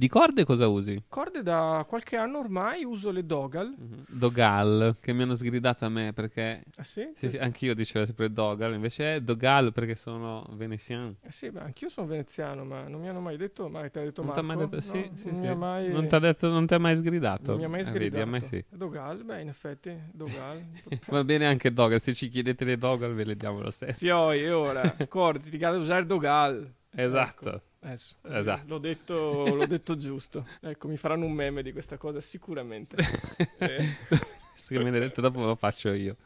Di corde cosa usi? Corde da qualche anno ormai uso le Dogal. Mm-hmm. Dogal, che mi hanno sgridato a me perché... Ah sì? sì, sì anch'io dicevo sempre Dogal, invece è Dogal perché sono veneziano. Eh sì, ma anch'io sono veneziano, ma non mi hanno mai detto, ma ti ha detto non Marco? Mai detto, no, sì, sì, non sì. Mai... Non ti ha detto, non ti ha mai sgridato? Non mi ha mai sgridato. Eh, vedi, a me sì. Dogal, beh in effetti, Dogal. Va bene anche Dogal, se ci chiedete le Dogal ve le diamo lo stesso. Sì, oh, e ora, corde, ti chiedo di usare Dogal. Esatto. Ecco. Eh, esatto. l'ho, detto, l'ho detto giusto. Ecco, mi faranno un meme di questa cosa sicuramente. eh. Se me l'hai detto dopo me lo faccio io.